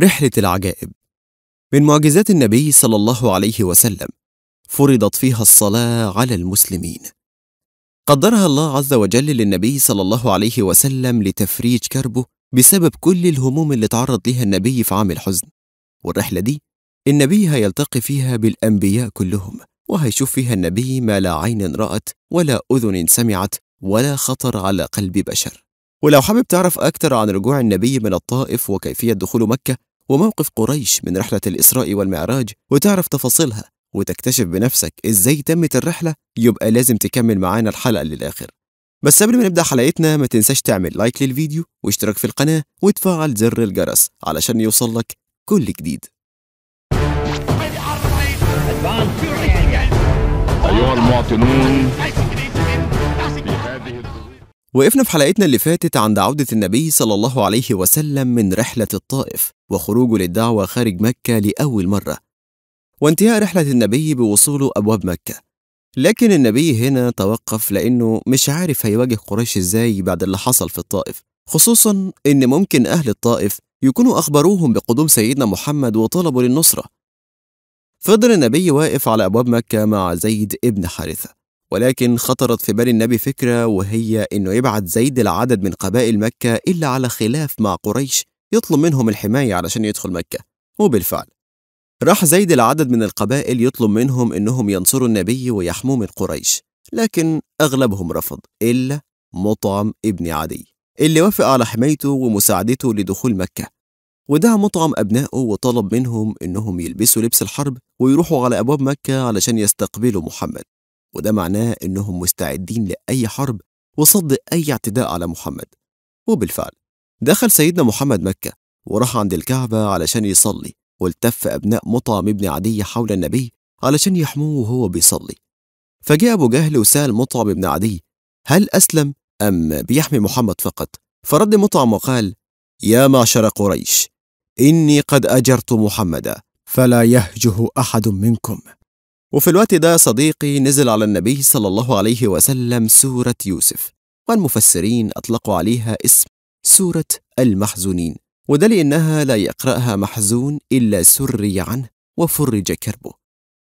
رحلة العجائب من معجزات النبي صلى الله عليه وسلم فرضت فيها الصلاة على المسلمين قدرها الله عز وجل للنبي صلى الله عليه وسلم لتفريج كربه بسبب كل الهموم اللي تعرض ليها النبي في عام الحزن والرحلة دي النبي هيلتقي فيها بالأنبياء كلهم وهيشوف فيها النبي ما لا عين رأت ولا أذن سمعت ولا خطر على قلب بشر ولو حابب تعرف أكثر عن رجوع النبي من الطائف وكيفية دخول مكة وموقف قريش من رحلة الإسراء والمعراج وتعرف تفاصيلها وتكتشف بنفسك إزاي تمت الرحلة يبقى لازم تكمل معانا الحلقة للآخر بس قبل ما نبدأ حلقتنا ما تنساش تعمل لايك للفيديو واشتراك في القناة وتفعل زر الجرس علشان يوصلك كل جديد أيها المواطنون وقفنا في حلقتنا اللي فاتت عند عودة النبي صلى الله عليه وسلم من رحلة الطائف وخروجه للدعوة خارج مكة لأول مرة وانتهاء رحلة النبي بوصوله أبواب مكة لكن النبي هنا توقف لأنه مش عارف هيواجه قريش إزاي بعد اللي حصل في الطائف خصوصا إن ممكن أهل الطائف يكونوا أخبروهم بقدوم سيدنا محمد وطلبوا للنصرة فضل النبي واقف على أبواب مكة مع زيد ابن حارثة ولكن خطرت في بال النبي فكرة وهي إنه يبعت زيد العدد من قبائل مكة إلا على خلاف مع قريش يطلب منهم الحماية علشان يدخل مكة وبالفعل راح زيد العدد من القبائل يطلب منهم إنهم ينصروا النبي ويحموه من قريش لكن أغلبهم رفض إلا مطعم ابن عدي اللي وافق على حمايته ومساعدته لدخول مكة ودعا مطعم أبنائه وطلب منهم إنهم يلبسوا لبس الحرب ويروحوا على أبواب مكة علشان يستقبلوا محمد وده معناه إنهم مستعدين لأي حرب وصد أي اعتداء على محمد وبالفعل دخل سيدنا محمد مكة وراح عند الكعبة علشان يصلي والتف أبناء مطعم ابن عدي حول النبي علشان يحموه وهو بيصلي فجاء أبو جهل وسأل مطعم ابن عدي هل أسلم أم بيحمي محمد فقط فرد مطعم وقال يا معشر قريش إني قد أجرت محمدا فلا يهجه أحد منكم وفي الوقت ده صديقي نزل على النبي صلى الله عليه وسلم سورة يوسف والمفسرين أطلقوا عليها اسم سورة المحزونين وده لأنها لا يقرأها محزون إلا سري عنه وفرج كربه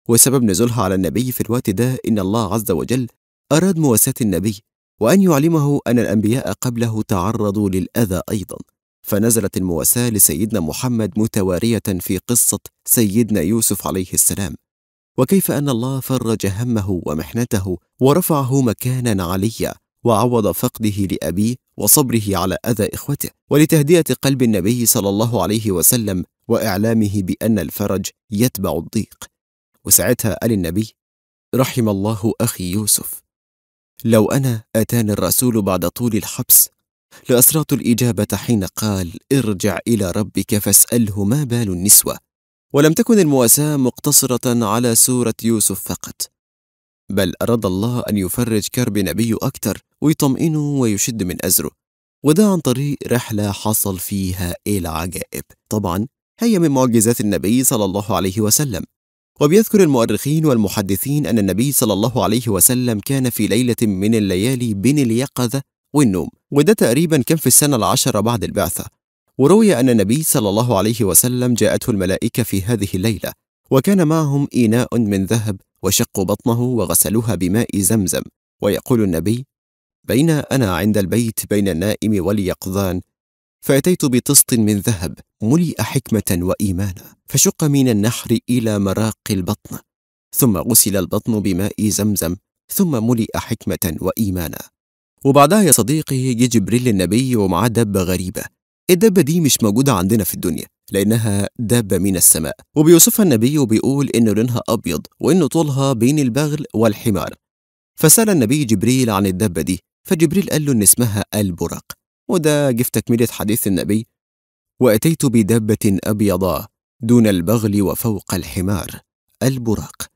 وسبب نزولها على النبي في الوقت ده إن الله عز وجل أراد مواساة النبي وأن يعلمه أن الأنبياء قبله تعرضوا للأذى أيضا فنزلت المواساة لسيدنا محمد متوارية في قصة سيدنا يوسف عليه السلام وكيف أن الله فرج همه ومحنته ورفعه مكانا عليا وعوض فقده لأبيه وصبره على أذى إخوته ولتهدئة قلب النبي صلى الله عليه وسلم وإعلامه بأن الفرج يتبع الضيق وساعتها قال النبي رحم الله أخي يوسف لو أنا أتاني الرسول بعد طول الحبس لأسرعت الإجابة حين قال ارجع إلى ربك فاسأله ما بال النسوة ولم تكن المواساة مقتصرة على سورة يوسف فقط بل أراد الله أن يفرج كرب نبيه أكثر ويطمئنه ويشد من أزره وده عن طريق رحلة حصل فيها العجائب طبعا هي من معجزات النبي صلى الله عليه وسلم وبيذكر المؤرخين والمحدثين أن النبي صلى الله عليه وسلم كان في ليلة من الليالي بين اليقظة والنوم وده تقريبا كان في السنة العشرة بعد البعثة وروي أن النبي صلى الله عليه وسلم جاءته الملائكة في هذه الليلة وكان معهم إناء من ذهب وشقوا بطنه وغسلوها بماء زمزم ويقول النبي بين أنا عند البيت بين النائم واليقظان فأتيت بطست من ذهب ملئ حكمة وإيمانا فشق من النحر إلى مراق البطن ثم غسل البطن بماء زمزم ثم ملئ حكمة وإيمانا وبعدها يا صديقي جبريل النبي ومعه دبة غريبة الدابة دي مش موجودة عندنا في الدنيا لأنها دابة من السماء وبيوصفها النبي وبيقول إن لونها أبيض وإن طولها بين البغل والحمار فسأل النبي جبريل عن الدابة دي فجبريل قال له إن اسمها البرق وده جه في تكملة حديث النبي وأتيت بدابة أبيضة دون البغل وفوق الحمار البراق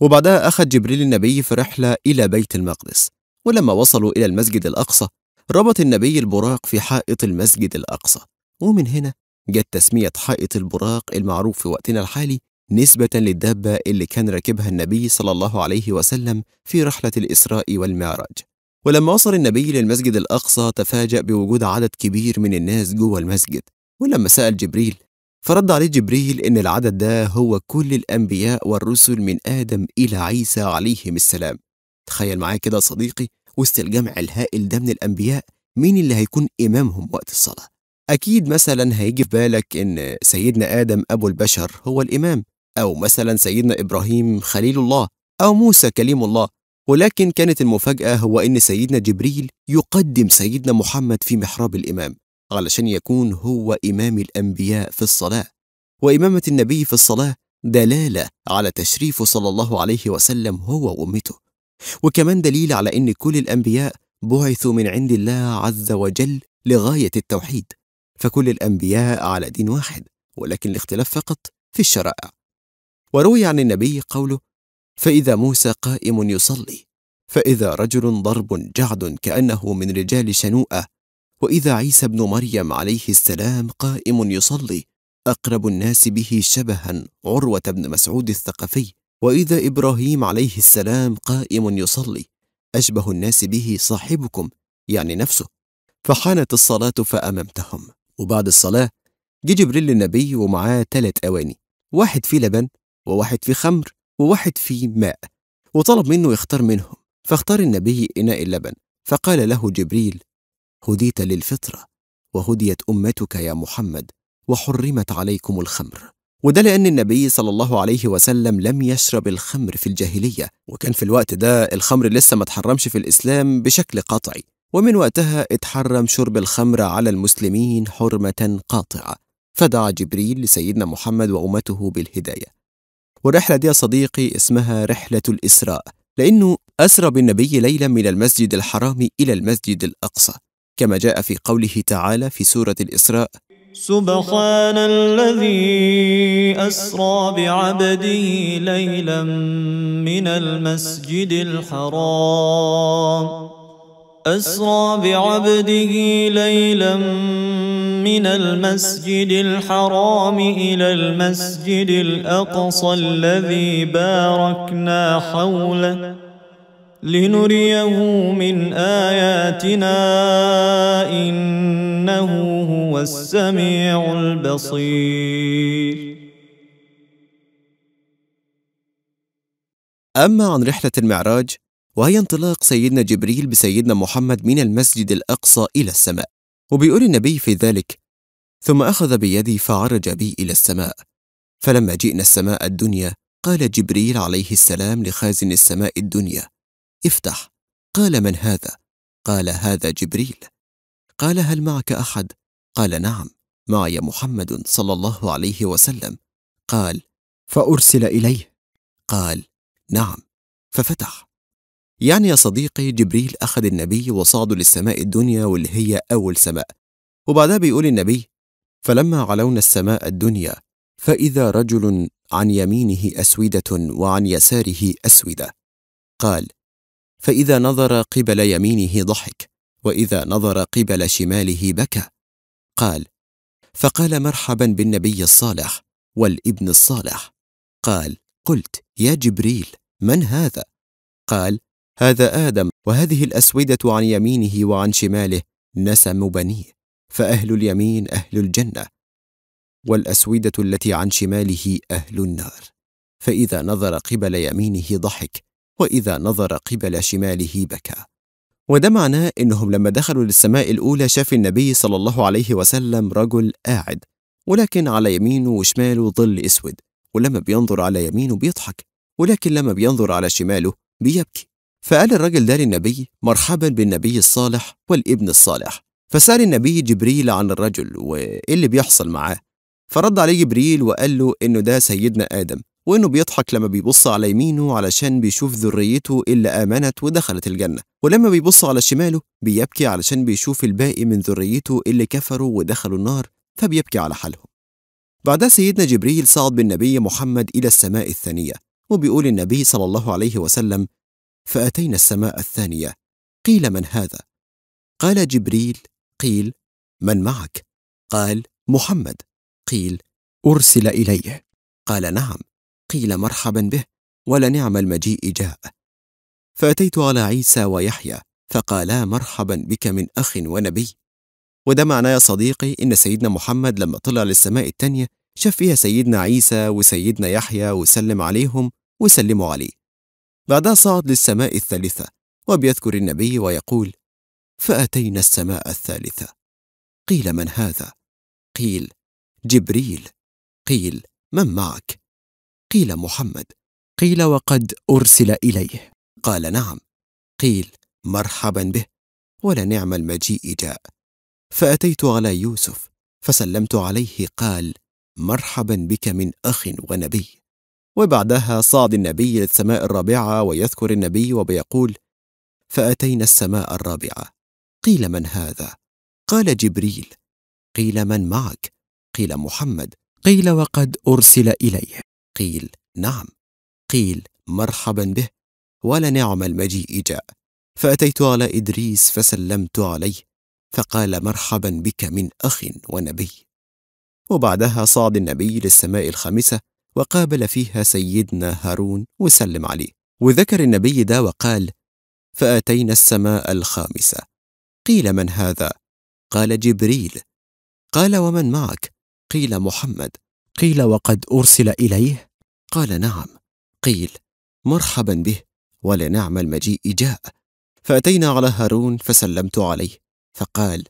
وبعدها أخذ جبريل النبي في رحلة إلى بيت المقدس ولما وصلوا إلى المسجد الأقصى ربط النبي البراق في حائط المسجد الأقصى ومن هنا جت تسمية حائط البراق المعروف في وقتنا الحالي نسبة للدابة اللي كان راكبها النبي صلى الله عليه وسلم في رحلة الإسراء والمعراج ولما وصل النبي للمسجد الأقصى تفاجأ بوجود عدد كبير من الناس جوه المسجد ولما سأل جبريل فرد عليه جبريل إن العدد ده هو كل الأنبياء والرسل من آدم إلى عيسى عليهم السلام تخيل معايا كده صديقي وسط الجمع الهائل ده من الأنبياء مين اللي هيكون إمامهم وقت الصلاة؟ أكيد مثلا هيجي في بالك إن سيدنا آدم أبو البشر هو الإمام أو مثلا سيدنا إبراهيم خليل الله أو موسى كليم الله ولكن كانت المفاجأة هو إن سيدنا جبريل يقدم سيدنا محمد في محراب الإمام علشان يكون هو إمام الأنبياء في الصلاة وإمامة النبي في الصلاة دلالة على تشريفه صلى الله عليه وسلم هو وأمته وكمان دليل على ان كل الانبياء بعثوا من عند الله عز وجل لغايه التوحيد فكل الانبياء على دين واحد ولكن الاختلاف فقط في الشرائع وروي عن النبي قوله فاذا موسى قائم يصلي فاذا رجل ضرب جعد كانه من رجال شنوءه واذا عيسى ابن مريم عليه السلام قائم يصلي اقرب الناس به شبها عروه بن مسعود الثقفي واذا ابراهيم عليه السلام قائم يصلي اشبه الناس به صاحبكم يعني نفسه فحانت الصلاه فاممتهم وبعد الصلاه جه جبريل للنبي ومعاه ثلاث اواني واحد فيه لبن وواحد فيه خمر وواحد فيه ماء وطلب منه يختار منهم فاختار النبي اناء اللبن فقال له جبريل هديت للفطره وهديت امتك يا محمد وحرمت عليكم الخمر وده لأن النبي صلى الله عليه وسلم لم يشرب الخمر في الجاهلية وكان في الوقت ده الخمر لسه ما اتحرمش في الإسلام بشكل قطعي ومن وقتها اتحرم شرب الخمر على المسلمين حرمة قاطعة فدعا جبريل لسيدنا محمد وأمته بالهداية والرحلة دي يا صديقي اسمها رحلة الإسراء لأنه أسرى بالنبي ليلا من المسجد الحرام إلى المسجد الأقصى كما جاء في قوله تعالى في سورة الإسراء سبحان الذي أسرى بعبده ليلا من المسجد الحرام أسرى بعبده ليلا من المسجد الحرام إلى المسجد الأقصى الذي باركنا حوله لنريه من آياتنا إنه هو السميع البصير أما عن رحلة المعراج وهي انطلاق سيدنا جبريل بسيدنا محمد من المسجد الأقصى إلى السماء وبيقول النبي في ذلك ثم أخذ بيدي فعرج بي إلى السماء فلما جئنا السماء الدنيا قال جبريل عليه السلام لخازن السماء الدنيا افتح قال من هذا قال هذا جبريل قال هل معك احد قال نعم معي محمد صلى الله عليه وسلم قال فارسل اليه قال نعم ففتح يعني يا صديقي جبريل أخذ النبي وصعدوا للسماء الدنيا واللي هي أول سماء وبعدها بيقول النبي فلما علونا السماء الدنيا فإذا رجل عن يمينه أسودة وعن يساره أسودة قال فإذا نظر قبل يمينه ضحك وإذا نظر قبل شماله بكى قال فقال مرحبا بالنبي الصالح والابن الصالح قال قلت يا جبريل من هذا قال هذا آدم وهذه الأسودة عن يمينه وعن شماله نسم بنيه فأهل اليمين أهل الجنة والأسودة التي عن شماله أهل النار فإذا نظر قبل يمينه ضحك وإذا نظر قبل شماله بكى وده معناه إنهم لما دخلوا للسماء الأولى شاف النبي صلى الله عليه وسلم رجل قاعد ولكن على يمينه وشماله ظل أسود ولما بينظر على يمينه بيضحك ولكن لما بينظر على شماله بيبكي فقال الرجل ده للنبي مرحبا بالنبي الصالح والابن الصالح فسأل النبي جبريل عن الرجل وإيه اللي بيحصل معاه فرد عليه جبريل وقال له إنه ده سيدنا آدم وإنه بيضحك لما بيبص على يمينه علشان بيشوف ذريته اللي آمنت ودخلت الجنة ولما بيبص على شماله بيبكي علشان بيشوف الباقي من ذريته اللي كفروا ودخلوا النار فبيبكي على حالهم بعدها سيدنا جبريل صعد بالنبي محمد إلى السماء الثانية وبيقول النبي صلى الله عليه وسلم فأتينا السماء الثانية قيل من هذا؟ قال جبريل قيل من معك؟ قال محمد قيل أرسل إليه قال نعم قيل مرحبا به ولنعم المجيء جاء فأتيت على عيسى ويحيى فقالا مرحبا بك من أخ ونبي وده معناه يا صديقي إن سيدنا محمد لما طلع للسماء التانية شاف فيها سيدنا عيسى وسيدنا يحيى وسلم عليهم وسلموا عليه بعدها صعد للسماء الثالثة وبيذكر النبي ويقول فأتينا السماء الثالثة قيل من هذا؟ قيل جبريل قيل من معك؟ قيل محمد قيل وقد أرسل إليه قال نعم قيل مرحبا به ولنعم المجيء جاء فأتيت على يوسف فسلمت عليه قال مرحبا بك من أخ ونبي وبعدها صعد النبي للسماء الرابعة ويذكر النبي وبيقول فأتينا السماء الرابعة قيل من هذا؟ قال جبريل قيل من معك؟ قيل محمد قيل وقد أرسل إليه قيل نعم قيل مرحبا به ولنعم المجيء جاء فأتيت على إدريس فسلمت عليه فقال مرحبا بك من أخ ونبي وبعدها صعد النبي للسماء الخامسة وقابل فيها سيدنا هارون وسلم عليه وذكر النبي ده وقال فأتينا السماء الخامسة قيل من هذا؟ قال جبريل قال ومن معك؟ قيل محمد قيل وقد ارسل اليه قال نعم قيل مرحبا به ولنعم المجيء جاء فاتينا على هارون فسلمت عليه فقال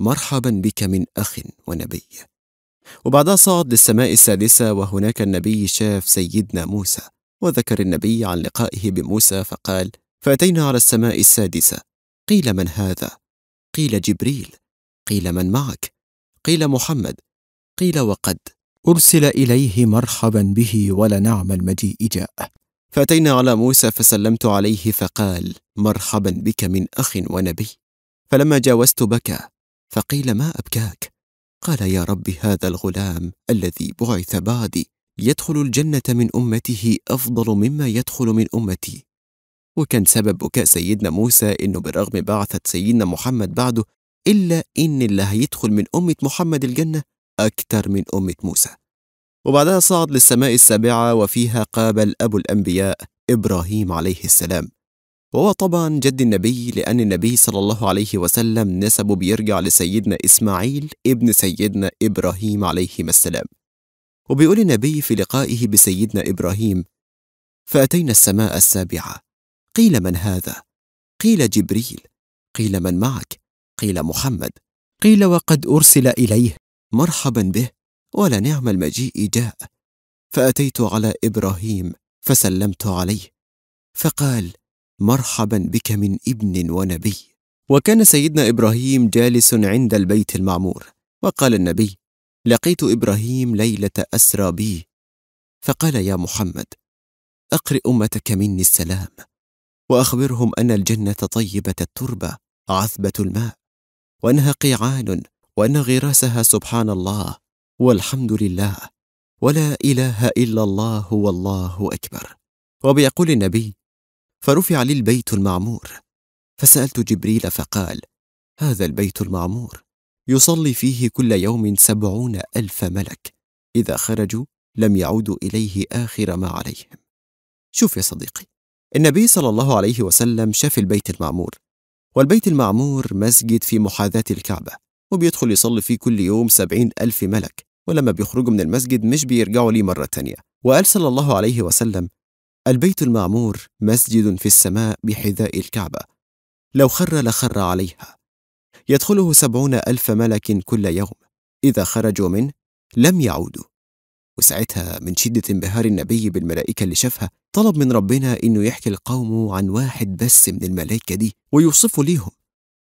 مرحبا بك من اخ ونبي وبعدها صعد للسماء السادسه وهناك النبي شاف سيدنا موسى وذكر النبي عن لقائه بموسى فقال فاتينا على السماء السادسه قيل من هذا قيل جبريل قيل من معك قيل محمد قيل وقد أرسل إليه مرحبا به ولنعم المجيء جاء فأتينا على موسى فسلمت عليه فقال مرحبا بك من أخ ونبي فلما جاوزت بكى فقيل ما أبكاك قال يا رب هذا الغلام الذي بعث بعدي يدخل الجنة من أمته أفضل مما يدخل من أمتي وكان سبب بكاء سيدنا موسى إنه برغم بعثة سيدنا محمد بعده إلا إن اللي هيدخل من أمة محمد الجنة أكثر من أمة موسى وبعدها صعد للسماء السابعة وفيها قابل أبو الأنبياء إبراهيم عليه السلام وهو طبعا جد النبي لأن النبي صلى الله عليه وسلم نسبه بيرجع لسيدنا إسماعيل ابن سيدنا إبراهيم عليهما السلام وبيقول النبي في لقائه بسيدنا إبراهيم فأتينا السماء السابعة قيل من هذا؟ قيل جبريل قيل من معك؟ قيل محمد قيل وقد أرسل إليه مرحبا به ولا نعم المجيء جاء فأتيت على إبراهيم فسلمت عليه فقال مرحبا بك من ابن ونبي وكان سيدنا إبراهيم جالس عند البيت المعمور وقال النبي لقيت إبراهيم ليلة أسرى بي فقال يا محمد أقرئ أمتك مني السلام وأخبرهم أن الجنة طيبة التربة عذبة الماء وأنها قيعان وان غراسها سبحان الله والحمد لله ولا اله الا الله والله اكبر وبيقول النبي فرفع لي البيت المعمور فسالت جبريل فقال هذا البيت المعمور يصلي فيه كل يوم سبعون الف ملك اذا خرجوا لم يعودوا اليه اخر ما عليهم شوف يا صديقي النبي صلى الله عليه وسلم شاف البيت المعمور والبيت المعمور مسجد في محاذاه الكعبه وبيدخل يصلي فيه كل يوم سبعين ألف ملك ولما بيخرجوا من المسجد مش بيرجعوا ليه مرة تانية وقال صلى الله عليه وسلم البيت المعمور مسجد في السماء بحذاء الكعبة لو خر لخر عليها يدخله سبعون ألف ملك كل يوم إذا خرجوا منه لم يعودوا وساعتها من شدة انبهار النبي بالملائكة اللي شافها طلب من ربنا إنه يحكي القوم عن واحد بس من الملائكة دي ويوصفه ليهم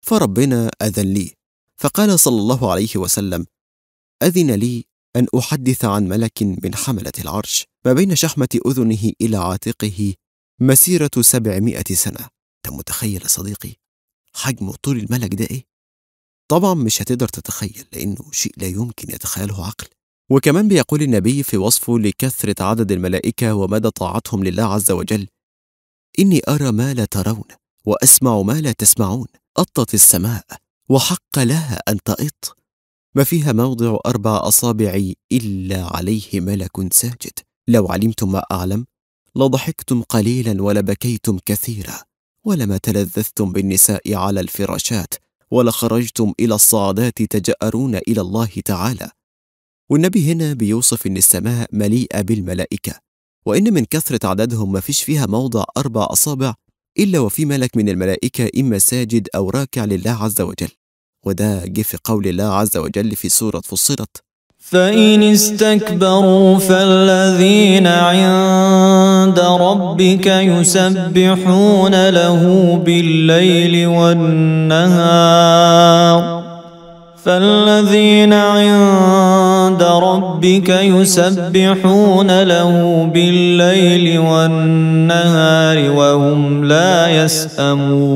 فربنا أذن ليه فقال صلى الله عليه وسلم أذن لي أن أحدث عن ملك من حملة العرش ما بين شحمة أذنه إلى عاتقه مسيرة سبعمائة سنة أنت متخيل صديقي حجم طول الملك ده إيه؟ طبعا مش هتقدر تتخيل لأنه شيء لا يمكن يتخيله عقل وكمان بيقول النبي في وصفه لكثرة عدد الملائكة ومدى طاعتهم لله عز وجل إني أرى ما لا ترون وأسمع ما لا تسمعون أطت السماء وحق لها ان تئط ما فيها موضع اربع اصابع الا عليه ملك ساجد لو علمتم ما اعلم لضحكتم قليلا ولبكيتم كثيرا ولما تلذذتم بالنساء على الفراشات ولخرجتم الى الصعدات تجارون الى الله تعالى والنبي هنا بيوصف ان السماء مليئه بالملائكه وان من كثره عددهم ما فيش فيها موضع اربع اصابع إلا وفي ملك من الملائكة إما ساجد أو راكع لله عز وجل وده جه في قول الله عز وجل في سورة فصلت فإن استكبروا فالذين عند ربك يسبحون له بالليل والنهار فالذين عند ربك يسبحون له بالليل والنهار وهم لا يسأمون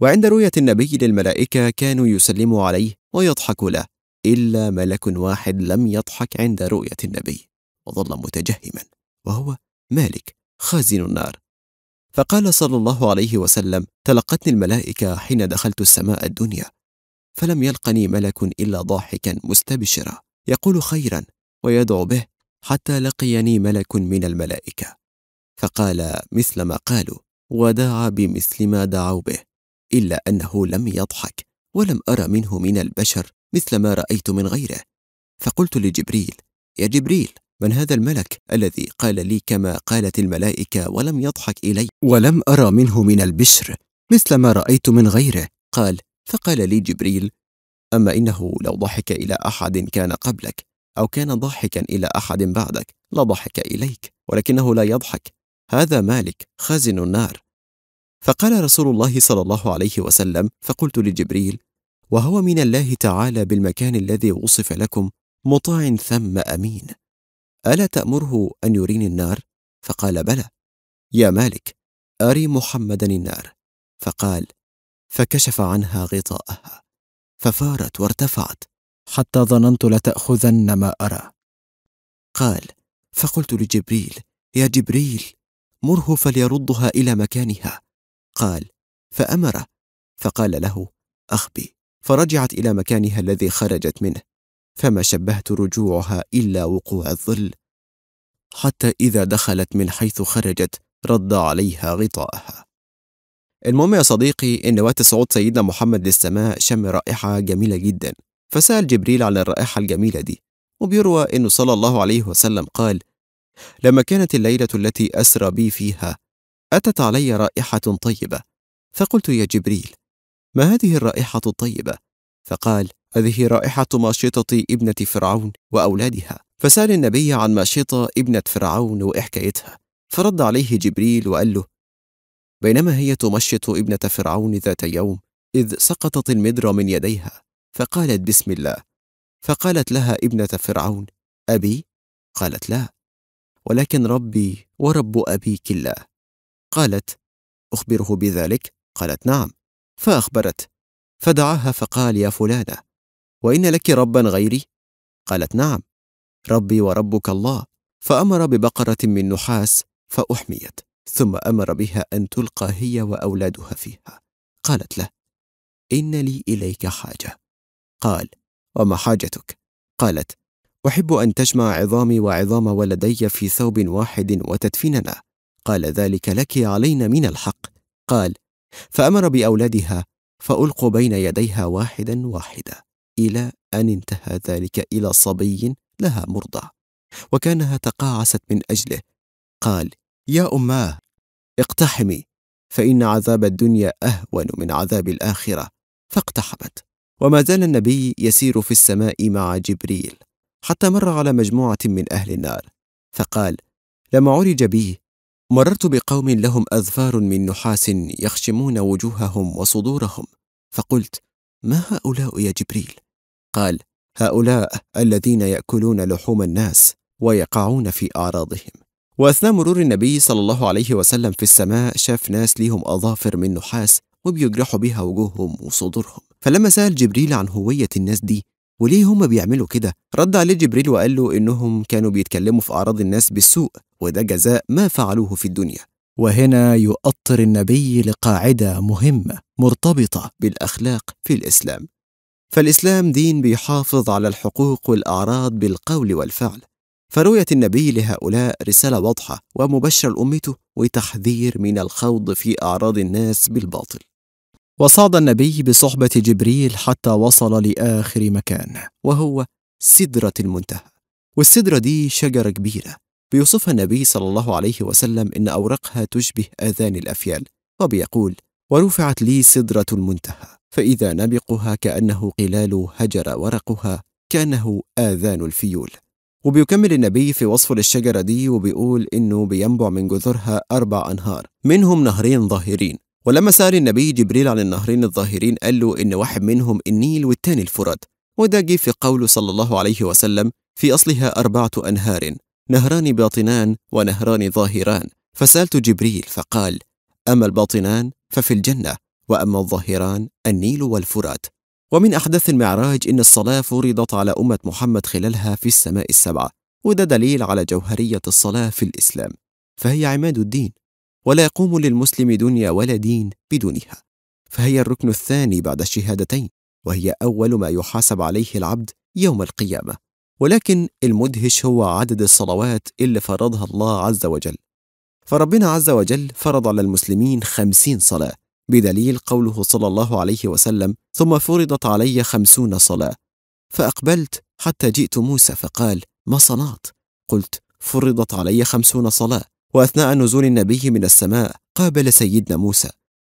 وعند رؤية النبي للملائكة كانوا يسلموا عليه ويضحكوا له إلا ملك واحد لم يضحك عند رؤية النبي وظل متجهما وهو مالك خازن النار فقال صلى الله عليه وسلم تلقتني الملائكة حين دخلت السماء الدنيا فلم يلقني ملك إلا ضاحكا مستبشرا يقول خيرا ويدعو به حتى لقيني ملك من الملائكة فقال مثل ما قالوا ودعا بمثل ما دعوا به إلا أنه لم يضحك ولم أرى منه من البشر مثل ما رأيت من غيره فقلت لجبريل يا جبريل من هذا الملك الذي قال لي كما قالت الملائكة ولم يضحك إلي ولم أرى منه من البشر مثل ما رأيت من غيره قال فقال لي جبريل أما إنه لو ضحك إلى أحد كان قبلك أو كان ضاحكا إلى أحد بعدك لضحك إليك ولكنه لا يضحك هذا مالك خازن النار فقال رسول الله صلى الله عليه وسلم فقلت لجبريل وهو من الله تعالى بالمكان الذي وصف لكم مطاع ثم أمين الا تامره ان يريني النار فقال بلى يا مالك اري محمدا النار فقال فكشف عنها غطاءها ففارت وارتفعت حتى ظننت لتاخذن ما ارى قال فقلت لجبريل يا جبريل مره فليردها الى مكانها قال فامره فقال له اخبي فرجعت الى مكانها الذي خرجت منه فما شبهت رجوعها إلا وقوع الظل حتى إذا دخلت من حيث خرجت رد عليها غطاءها المهم يا صديقي إن وقت صعود سيدنا محمد للسماء شم رائحة جميلة جدا فسأل جبريل على الرائحة الجميلة دي وبيروى أنه صلى الله عليه وسلم قال لما كانت الليلة التي أسرى بي فيها أتت علي رائحة طيبة فقلت يا جبريل ما هذه الرائحة الطيبة؟ فقال هذه رائحة ماشطة ابنة فرعون وأولادها فسأل النبي عن ماشطة ابنة فرعون وإحكايتها فرد عليه جبريل وقال له بينما هي تمشط ابنة فرعون ذات يوم إذ سقطت المدرة من يديها فقالت بسم الله فقالت لها ابنة فرعون أبي؟ قالت لا ولكن ربي ورب أبيك الله قالت أخبره بذلك؟ قالت نعم فأخبرت فدعاها فقال يا فلانة وان لك ربا غيري قالت نعم ربي وربك الله فامر ببقره من نحاس فاحميت ثم امر بها ان تلقى هي واولادها فيها قالت له ان لي اليك حاجه قال وما حاجتك قالت احب ان تجمع عظامي وعظام ولدي في ثوب واحد وتدفننا قال ذلك لك علينا من الحق قال فامر باولادها فالقوا بين يديها واحدا واحدا إلى أن انتهى ذلك إلى صبي لها مرضى وكانها تقاعست من أجله قال يا أماه اقتحمي فإن عذاب الدنيا أهون من عذاب الآخرة فاقتحمت وما زال النبي يسير في السماء مع جبريل حتى مر على مجموعة من أهل النار فقال لما عرج بي مررت بقوم لهم أظفار من نحاس يخشمون وجوههم وصدورهم فقلت ما هؤلاء يا جبريل قال هؤلاء الذين ياكلون لحوم الناس ويقعون في اعراضهم واثناء مرور النبي صلى الله عليه وسلم في السماء شاف ناس ليهم اظافر من نحاس وبيجرحوا بها وجوههم وصدورهم فلما سال جبريل عن هويه الناس دي وليه هم بيعملوا كده رد عليه جبريل وقال له انهم كانوا بيتكلموا في اعراض الناس بالسوء وده جزاء ما فعلوه في الدنيا وهنا يؤطر النبي لقاعده مهمه مرتبطه بالاخلاق في الاسلام فالإسلام دين بيحافظ على الحقوق والأعراض بالقول والفعل فرؤية النبي لهؤلاء رسالة واضحة ومبشرة لأمته وتحذير من الخوض في أعراض الناس بالباطل وصعد النبي بصحبة جبريل حتى وصل لآخر مكان وهو سدرة المنتهى والسدرة دي شجرة كبيرة بيوصفها النبي صلى الله عليه وسلم إن أوراقها تشبه آذان الأفيال وبيقول ورفعت لي سدرة المنتهى فإذا نبقها كأنه قلال هجر ورقها كأنه آذان الفيول وبيكمل النبي في وصفه للشجرة دي وبيقول إنه بينبع من جذورها أربع أنهار منهم نهرين ظاهرين ولما سأل النبي جبريل عن النهرين الظاهرين قال له إن واحد منهم النيل والتاني الفرات وده جه في قوله صلى الله عليه وسلم في أصلها أربعة أنهار نهران باطنان ونهران ظاهران فسألت جبريل فقال أما الباطنان ففي الجنة وأما الظاهران النيل والفرات ومن أحداث المعراج إن الصلاة فرضت على أمة محمد خلالها في السماء السبعة وده دليل على جوهرية الصلاة في الإسلام فهي عماد الدين ولا يقوم للمسلم دنيا ولا دين بدونها فهي الركن الثاني بعد الشهادتين وهي أول ما يحاسب عليه العبد يوم القيامة ولكن المدهش هو عدد الصلوات اللي فرضها الله عز وجل فربنا عز وجل فرض على المسلمين خمسين صلاة بدليل قوله صلى الله عليه وسلم ثم فرضت علي خمسون صلاة فأقبلت حتى جئت موسى فقال ما صنعت؟ قلت فرضت علي خمسون صلاة وأثناء نزول النبي من السماء قابل سيدنا موسى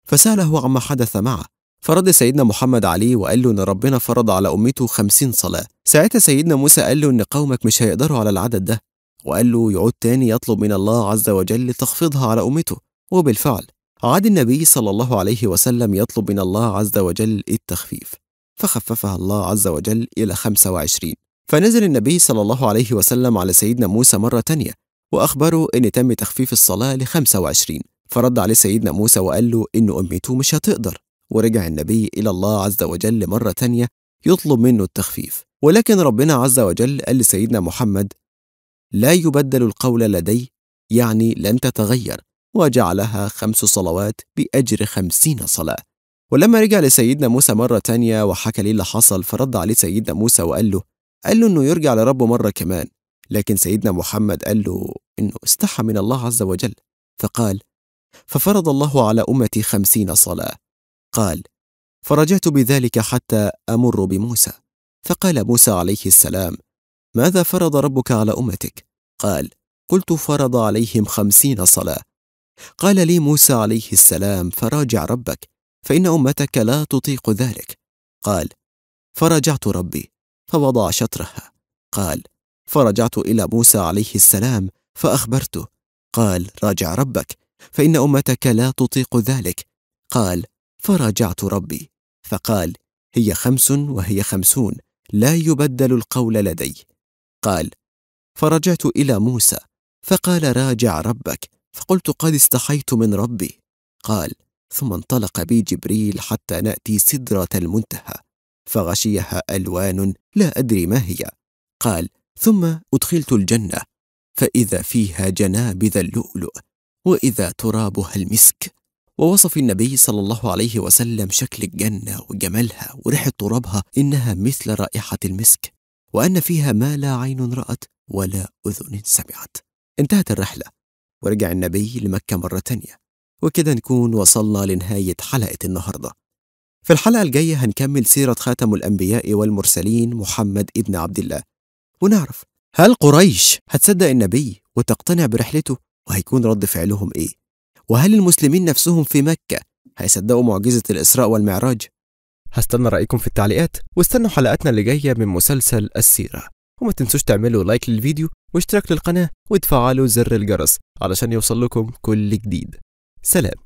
فسأله عما حدث معه فرد سيدنا محمد عليه وقال له إن ربنا فرض على أمته خمسين صلاة ساعتها سيدنا موسى قال له إن قومك مش هيقدروا على العدد ده وقال له يعود تاني يطلب من الله عز وجل تخفيضها على أمته وبالفعل عاد النبي صلى الله عليه وسلم يطلب من الله عز وجل التخفيف فخففها الله عز وجل إلى 25 فنزل النبي صلى الله عليه وسلم على سيدنا موسى مرة تانية وأخبره إن تم تخفيف الصلاة ل 25 فرد عليه سيدنا موسى وقال له إن أمته مش هتقدر ورجع النبي إلى الله عز وجل مرة تانية يطلب منه التخفيف ولكن ربنا عز وجل قال لسيدنا محمد لا يبدل القول لدي يعني لن تتغير وجعلها خمس صلوات بأجر خمسين صلاة ولما رجع لسيدنا موسى مرة تانية وحكى ليه اللي حصل فرد عليه سيدنا موسى وقال له قال له إنه يرجع لربه مرة كمان لكن سيدنا محمد قال له إنه استحى من الله عز وجل فقال ففرض الله على أمتي خمسين صلاة قال فرجعت بذلك حتى أمر بموسى فقال موسى عليه السلام ماذا فرض ربك على أمتك؟ قال قلت فرض عليهم خمسين صلاة قال لي موسى عليه السلام فراجع ربك فإن أمتك لا تطيق ذلك قال فرجعت ربي فوضع شطرها قال فرجعت إلى موسى عليه السلام فأخبرته قال راجع ربك فإن أمتك لا تطيق ذلك قال فراجعت ربي فقال هي خمس وهي خمسون لا يبدل القول لدي قال فرجعت إلى موسى فقال راجع ربك فقلت قد استحيت من ربي قال ثم انطلق بي جبريل حتى ناتي سدره المنتهى فغشيها الوان لا ادري ما هي قال ثم ادخلت الجنه فاذا فيها جنابذ اللؤلؤ واذا ترابها المسك ووصف النبي صلى الله عليه وسلم شكل الجنه وجمالها وريحه ترابها انها مثل رائحه المسك وان فيها ما لا عين رات ولا اذن سمعت انتهت الرحله ورجع النبي لمكة مرة تانية وكده نكون وصلنا لنهاية حلقة النهاردة في الحلقة الجاية هنكمل سيرة خاتم الأنبياء والمرسلين محمد ابن عبد الله ونعرف هل قريش هتصدق النبي وتقتنع برحلته وهيكون رد فعلهم إيه وهل المسلمين نفسهم في مكة هيصدقوا معجزة الإسراء والمعراج هستنى رأيكم في التعليقات واستنوا حلقاتنا اللي جاية من مسلسل السيرة وما تنسوش تعملوا لايك للفيديو واشتراك للقناة وتفعلوا زر الجرس علشان يوصل لكم كل جديد سلام